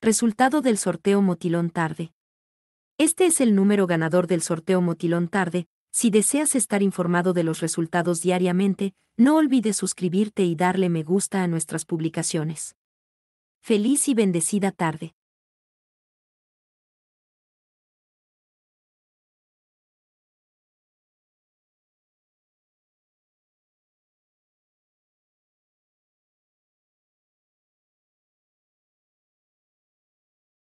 Resultado del sorteo Motilón Tarde. Este es el número ganador del sorteo Motilón Tarde. Si deseas estar informado de los resultados diariamente, no olvides suscribirte y darle me gusta a nuestras publicaciones. Feliz y bendecida tarde.